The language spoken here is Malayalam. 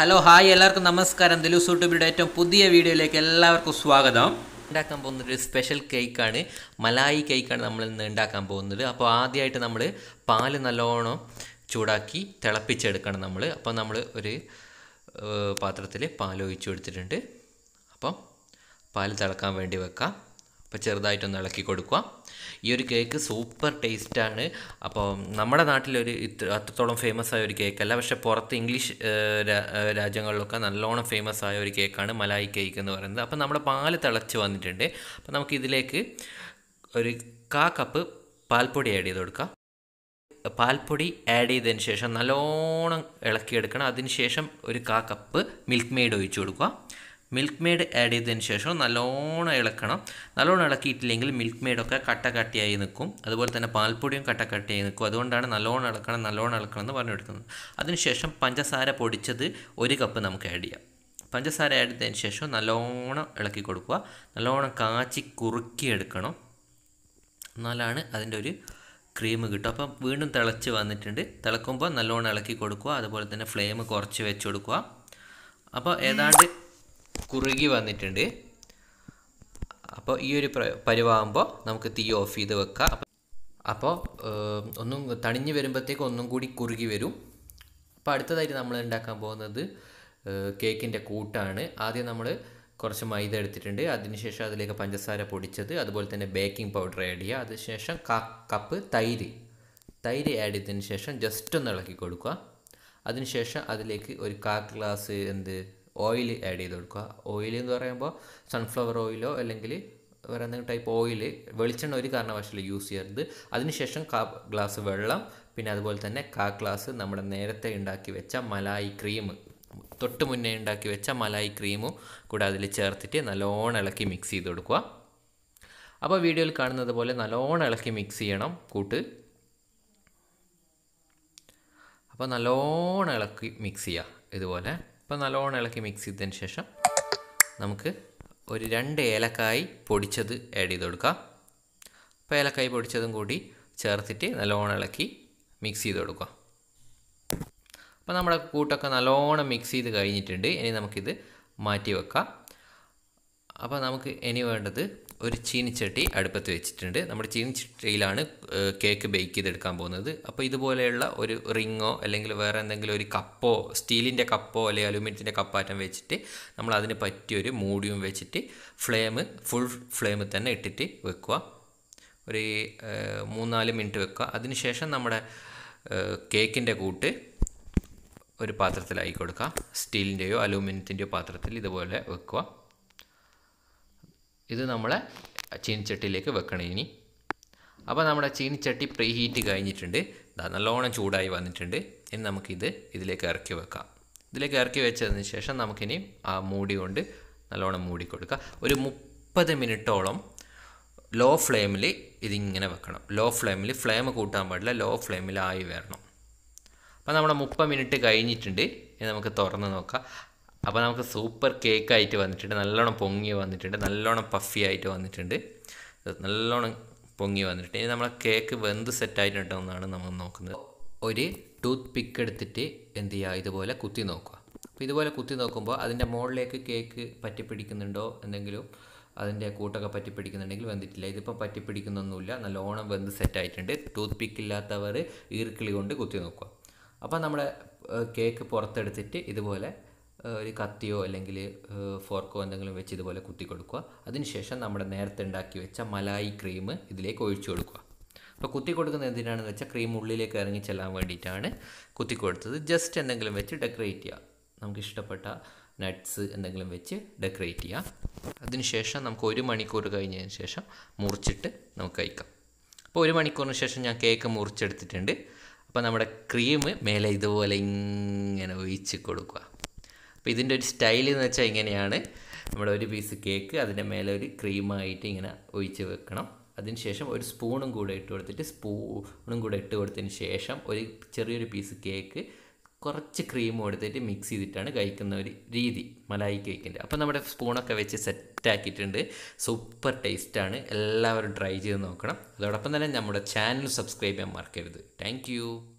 ഹലോ ഹായ് എല്ലാവർക്കും നമസ്കാരം ദിലൂസ് യൂട്യൂബിയുടെ ഏറ്റവും പുതിയ വീഡിയോയിലേക്ക് എല്ലാവർക്കും സ്വാഗതം ഉണ്ടാക്കാൻ പോകുന്നത് ഒരു സ്പെഷ്യൽ കേക്കാണ് മലായി കേക്കാണ് നമ്മൾ ഇന്ന് ഉണ്ടാക്കാൻ പോകുന്നത് അപ്പോൾ ആദ്യമായിട്ട് നമ്മൾ പാല് നല്ലോണം ചൂടാക്കി തിളപ്പിച്ചെടുക്കണം നമ്മൾ അപ്പോൾ നമ്മൾ ഒരു പാത്രത്തിൽ പാൽ ഒഴിച്ചു കൊടുത്തിട്ടുണ്ട് അപ്പം പാൽ തിളക്കാൻ വേണ്ടി വെക്കാം അപ്പോൾ ചെറുതായിട്ടൊന്ന് ഇളക്കി കൊടുക്കുക ഈ ഒരു കേക്ക് സൂപ്പർ ടേസ്റ്റാണ് അപ്പോൾ നമ്മുടെ നാട്ടിലൊരു ഇത്ര അത്രത്തോളം ഫേമസ് ആയ ഒരു കേക്കല്ല പക്ഷെ പുറത്ത് ഇംഗ്ലീഷ് രാജ്യങ്ങളിലൊക്കെ നല്ലോണം ഫേമസ് ആയ ഒരു കേക്കാണ് മലായി കേക്ക് എന്ന് പറയുന്നത് അപ്പോൾ നമ്മുടെ പാല് തിളച്ച് വന്നിട്ടുണ്ട് അപ്പോൾ നമുക്ക് ഇതിലേക്ക് ഒരു കാ കപ്പ് പാൽപ്പൊടി ആഡ് ചെയ്ത് കൊടുക്കാം പാൽപ്പൊടി ആഡ് ചെയ്തതിന് ശേഷം നല്ലോണം ഇളക്കിയെടുക്കണം അതിന് ശേഷം ഒരു കാ കപ്പ് മിൽക്ക് മെയ്ഡ് ഒഴിച്ചു കൊടുക്കുക മിൽക്ക് മെയ്ഡ് ആഡ് ചെയ്തതിന് ശേഷം നല്ലോണം ഇളക്കണം നല്ലോണം ഇളക്കിയിട്ടില്ലെങ്കിൽ മിൽക്ക് മെയ്ഡൊക്കെ കട്ട കട്ടിയായി നിൽക്കും അതുപോലെ തന്നെ പാൽപ്പൊടിയും കട്ട കട്ടിയായി നിൽക്കും അതുകൊണ്ടാണ് നല്ലോണം ഇളക്കണം നല്ലോണം ഇളക്കണം എന്ന് പറഞ്ഞു കൊടുക്കുന്നത് അതിനുശേഷം പഞ്ചസാര പൊടിച്ചത് ഒരു കപ്പ് നമുക്ക് ആഡ് ചെയ്യാം പഞ്ചസാര ആഡ് ചെയ്തതിന് ശേഷം നല്ലോണം ഇളക്കി കൊടുക്കുക നല്ലോണം കാച്ചി കുറുക്കിയെടുക്കണം എന്നാലാണ് അതിൻ്റെ ഒരു ക്രീം കിട്ടും അപ്പം വീണ്ടും തിളച്ച് വന്നിട്ടുണ്ട് തിളക്കുമ്പോൾ നല്ലോണം ഇളക്കി കൊടുക്കുക അതുപോലെ തന്നെ ഫ്ലെയിം കുറച്ച് വെച്ച് കൊടുക്കുക അപ്പോൾ ഏതാണ്ട് കുറുകി വന്നിട്ടുണ്ട് അപ്പോൾ ഈ ഒരു പരിവാകുമ്പോൾ നമുക്ക് തീ ഓഫ് ചെയ്ത് വെക്കാം അപ്പോൾ ഒന്നും തണിഞ്ഞ് വരുമ്പോഴത്തേക്ക് ഒന്നും കൂടി കുറുകി വരും അപ്പോൾ അടുത്തതായിട്ട് നമ്മൾ ഉണ്ടാക്കാൻ പോകുന്നത് കേക്കിൻ്റെ കൂട്ടാണ് ആദ്യം നമ്മൾ കുറച്ച് മൈദ എടുത്തിട്ടുണ്ട് അതിനുശേഷം അതിലേക്ക് പഞ്ചസാര പൊടിച്ചത് അതുപോലെ തന്നെ ബേക്കിംഗ് പൗഡർ ആഡ് ചെയ്യുക അതിനുശേഷം കപ്പ് തൈര് തൈര് ആഡ് ചെയ്തതിന് ശേഷം ജസ്റ്റ് ഒന്ന് ഇളക്കി കൊടുക്കുക അതിനുശേഷം അതിലേക്ക് ഒരു കാ ഗ്ലാസ് എന്ത് ഓയിൽ ആഡ് ചെയ്ത് കൊടുക്കുക ഓയിൽ എന്ന് പറയുമ്പോൾ സൺഫ്ലവർ ഓയിലോ അല്ലെങ്കിൽ വേറെ എന്തെങ്കിലും ടൈപ്പ് ഓയിൽ വെളിച്ചെണ്ണ ഒരു കാരണവശാലും യൂസ് ചെയ്യരുത് അതിനുശേഷം കാ ഗ്ലാസ് വെള്ളം പിന്നെ അതുപോലെ തന്നെ കാ ഗ്ലാസ് നമ്മുടെ നേരത്തെ ഉണ്ടാക്കി വെച്ച മലായി ക്രീം തൊട്ട് മുന്നേ ഉണ്ടാക്കി വെച്ച മലായി ക്രീമും കൂടെ അതിൽ ചേർത്തിട്ട് നല്ലോണം ഇളക്കി മിക്സ് ചെയ്ത് കൊടുക്കുക അപ്പോൾ വീഡിയോയിൽ കാണുന്നത് പോലെ നല്ലോണം ഇളക്കി മിക്സ് ചെയ്യണം കൂട്ട് അപ്പോൾ നല്ലോണം ഇളക്കി മിക്സ് ചെയ്യുക ഇതുപോലെ ഇപ്പം നല്ലോണം ഇളക്കി മിക്സ് ചെയ്തതിന് ശേഷം നമുക്ക് ഒരു രണ്ട് ഏലക്കായി പൊടിച്ചത് ആഡ് ചെയ്ത് കൊടുക്കാം അപ്പം ഏലക്കായി പൊടിച്ചതും കൂടി ചേർത്തിട്ട് നല്ലോണം ഇളക്കി മിക്സ് ചെയ്ത് കൊടുക്കുക അപ്പം നമ്മുടെ കൂട്ടൊക്കെ നല്ലോണം മിക്സ് ചെയ്ത് കഴിഞ്ഞിട്ടുണ്ട് ഇനി നമുക്കിത് മാറ്റി വെക്കാം അപ്പോൾ നമുക്ക് ഇനി വേണ്ടത് ഒരു ചീനിച്ചട്ടി അടുപ്പത്ത് വെച്ചിട്ടുണ്ട് നമ്മുടെ ചീനിച്ചട്ടിയിലാണ് കേക്ക് ബേക്ക് ചെയ്തെടുക്കാൻ പോകുന്നത് അപ്പോൾ ഇതുപോലെയുള്ള ഒരു റിങ്ങോ അല്ലെങ്കിൽ വേറെ എന്തെങ്കിലും ഒരു കപ്പോ സ്റ്റീലിൻ്റെ കപ്പോ അല്ലെങ്കിൽ അലുമിനിയത്തിൻ്റെ കപ്പാറ്റം വെച്ചിട്ട് നമ്മൾ അതിന് പറ്റിയൊരു മൂടിയും വെച്ചിട്ട് ഫ്ലെയിം ഫുൾ ഫ്ലെയിമിൽ തന്നെ ഇട്ടിട്ട് വെക്കുക ഒരു മൂന്നാല് മിനിറ്റ് വെക്കുക അതിനുശേഷം നമ്മുടെ കേക്കിൻ്റെ കൂട്ട് ഒരു പാത്രത്തിലായി കൊടുക്കുക സ്റ്റീലിൻ്റെയോ അലൂമിനിയത്തിൻ്റെയോ പാത്രത്തിൽ ഇതുപോലെ വെക്കുക ഇത് നമ്മളെ ചീനിച്ചട്ടിയിലേക്ക് വെക്കണം ഇനി അപ്പോൾ നമ്മുടെ ചീനിച്ചട്ടി പ്രീ ഹീറ്റ് കഴിഞ്ഞിട്ടുണ്ട് നല്ലോണം ചൂടായി വന്നിട്ടുണ്ട് ഇനി നമുക്കിത് ഇതിലേക്ക് ഇറക്കി വെക്കാം ഇതിലേക്ക് ഇറക്കി വെച്ചതിന് ശേഷം നമുക്കിനി ആ മൂടി കൊണ്ട് നല്ലോണം മൂടി കൊടുക്കുക ഒരു മുപ്പത് മിനിറ്റോളം ലോ ഫ്ലെയിമിൽ ഇതിങ്ങനെ വെക്കണം ലോ ഫ്ലെയിമിൽ ഫ്ലെയിം കൂട്ടാൻ പാടില്ല ലോ ഫ്ലെയിമിലായി വരണം അപ്പോൾ നമ്മുടെ മുപ്പത് മിനിറ്റ് കഴിഞ്ഞിട്ടുണ്ട് ഇനി നമുക്ക് തുറന്ന് നോക്കാം അപ്പോൾ നമുക്ക് സൂപ്പർ കേക്ക് ആയിട്ട് വന്നിട്ടുണ്ട് നല്ലോണം പൊങ്ങി വന്നിട്ടുണ്ട് നല്ലോണം പഫി ആയിട്ട് വന്നിട്ടുണ്ട് നല്ലോണം പൊങ്ങി വന്നിട്ടുണ്ട് ഇനി നമ്മളെ കേക്ക് വെന്ത് സെറ്റായിട്ടുണ്ടോ എന്നാണ് നമ്മൾ നോക്കുന്നത് ഒരു ടൂത്ത് പിക്ക് എടുത്തിട്ട് എന്ത് ചെയ്യുക ഇതുപോലെ കുത്തി നോക്കുക അപ്പോൾ ഇതുപോലെ കുത്തി നോക്കുമ്പോൾ അതിൻ്റെ മുകളിലേക്ക് കേക്ക് പറ്റി പിടിക്കുന്നുണ്ടോ എന്തെങ്കിലും അതിൻ്റെ കൂട്ടൊക്കെ പറ്റി പിടിക്കുന്നുണ്ടെങ്കിൽ വെന്തിട്ടില്ല ഇതിപ്പോൾ പറ്റി പിടിക്കുന്നൊന്നുമില്ല നല്ലോണം വെന്ത് സെറ്റായിട്ടുണ്ട് ടൂത്ത് പിക്ക് ഇല്ലാത്തവർ ഈർക്കിളി കൊണ്ട് കുത്തി നോക്കുക അപ്പോൾ നമ്മുടെ കേക്ക് പുറത്തെടുത്തിട്ട് ഇതുപോലെ ഒരു കത്തിയോ അല്ലെങ്കിൽ ഫോർക്കോ എന്തെങ്കിലും വെച്ച് ഇതുപോലെ കുത്തി കൊടുക്കുക അതിനുശേഷം നമ്മുടെ നേരത്തെ ഉണ്ടാക്കി വെച്ച മലായി ക്രീം ഇതിലേക്ക് ഒഴിച്ചു കൊടുക്കുക അപ്പോൾ കുത്തി കൊടുക്കുന്നത് എന്തിനാണെന്ന് വെച്ചാൽ ക്രീം ഉള്ളിലേക്ക് ഇറങ്ങി ചെല്ലാൻ വേണ്ടിയിട്ടാണ് കുത്തി കൊടുത്തത് ജസ്റ്റ് എന്തെങ്കിലും വെച്ച് ഡെക്കറേറ്റ് ചെയ്യുക നമുക്ക് ഇഷ്ടപ്പെട്ട നട്ട്സ് എന്തെങ്കിലും വെച്ച് ഡെക്കറേറ്റ് ചെയ്യുക അതിനുശേഷം നമുക്ക് ഒരു മണിക്കൂർ കഴിഞ്ഞതിന് ശേഷം മുറിച്ചിട്ട് നമുക്ക് കഴിക്കാം അപ്പോൾ ഒരു മണിക്കൂറിന് ശേഷം ഞാൻ കേക്ക് മുറിച്ചെടുത്തിട്ടുണ്ട് അപ്പോൾ നമ്മുടെ ക്രീം മേലെ ഇതുപോലെ ഇങ്ങനെ ഒഴിച്ച് കൊടുക്കുക അപ്പോൾ ഇതിൻ്റെ ഒരു സ്റ്റൈൽ എന്ന് വെച്ചാൽ ഇങ്ങനെയാണ് നമ്മുടെ ഒരു പീസ് കേക്ക് അതിൻ്റെ മേലെ ഒരു ക്രീമായിട്ട് ഇങ്ങനെ ഒഴിച്ച് വെക്കണം അതിനുശേഷം ഒരു സ്പൂണും കൂടെ ഇട്ട് കൊടുത്തിട്ട് സ്പൂണും കൂടെ ഇട്ട് കൊടുത്തതിന് ശേഷം ഒരു ചെറിയൊരു പീസ് കേക്ക് കുറച്ച് ക്രീം കൊടുത്തിട്ട് മിക്സ് ചെയ്തിട്ടാണ് കഴിക്കുന്ന ഒരു രീതി മലായി കേക്കിൻ്റെ അപ്പോൾ നമ്മുടെ സ്പൂണൊക്കെ വെച്ച് സെറ്റാക്കിയിട്ടുണ്ട് സൂപ്പർ ടേസ്റ്റാണ് എല്ലാവരും ട്രൈ ചെയ്ത് നോക്കണം അതോടൊപ്പം തന്നെ നമ്മുടെ ചാനൽ സബ്സ്ക്രൈബ് ചെയ്യാൻ മറക്കരുത് താങ്ക്